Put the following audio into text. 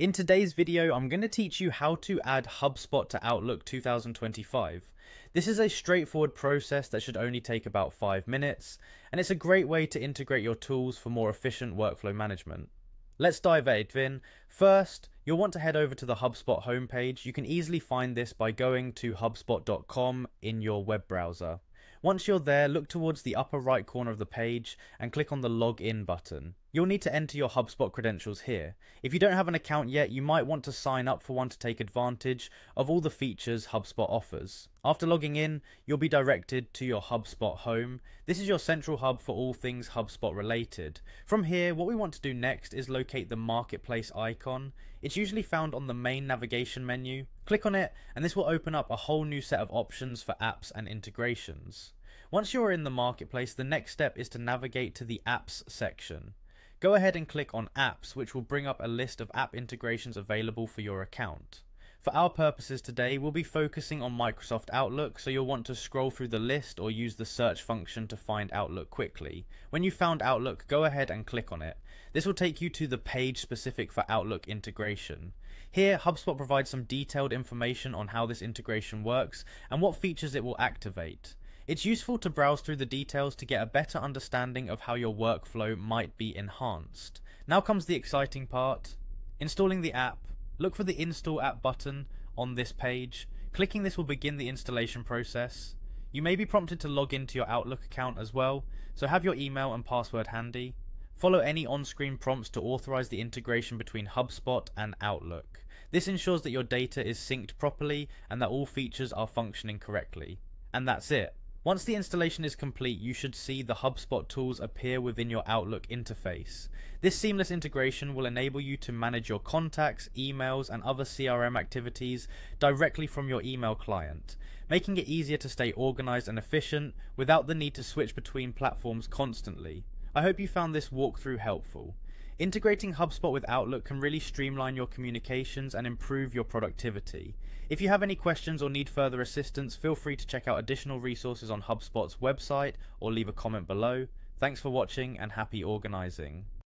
In today's video, I'm going to teach you how to add HubSpot to Outlook 2025. This is a straightforward process that should only take about 5 minutes, and it's a great way to integrate your tools for more efficient workflow management. Let's dive in. First, you'll want to head over to the HubSpot homepage. You can easily find this by going to hubspot.com in your web browser. Once you're there, look towards the upper right corner of the page and click on the login button. You'll need to enter your HubSpot credentials here. If you don't have an account yet, you might want to sign up for one to take advantage of all the features HubSpot offers. After logging in, you'll be directed to your HubSpot home. This is your central hub for all things HubSpot related. From here, what we want to do next is locate the marketplace icon. It's usually found on the main navigation menu. Click on it, and this will open up a whole new set of options for apps and integrations. Once you're in the marketplace, the next step is to navigate to the apps section. Go ahead and click on Apps, which will bring up a list of app integrations available for your account. For our purposes today, we'll be focusing on Microsoft Outlook, so you'll want to scroll through the list or use the search function to find Outlook quickly. When you found Outlook, go ahead and click on it. This will take you to the page specific for Outlook integration. Here, HubSpot provides some detailed information on how this integration works and what features it will activate. It's useful to browse through the details to get a better understanding of how your workflow might be enhanced. Now comes the exciting part. Installing the app, look for the install app button on this page. Clicking this will begin the installation process. You may be prompted to log into your Outlook account as well, so have your email and password handy. Follow any on-screen prompts to authorize the integration between HubSpot and Outlook. This ensures that your data is synced properly and that all features are functioning correctly. And that's it. Once the installation is complete, you should see the HubSpot tools appear within your Outlook interface. This seamless integration will enable you to manage your contacts, emails, and other CRM activities directly from your email client, making it easier to stay organized and efficient without the need to switch between platforms constantly. I hope you found this walkthrough helpful. Integrating HubSpot with Outlook can really streamline your communications and improve your productivity. If you have any questions or need further assistance, feel free to check out additional resources on HubSpot's website or leave a comment below. Thanks for watching and happy organizing.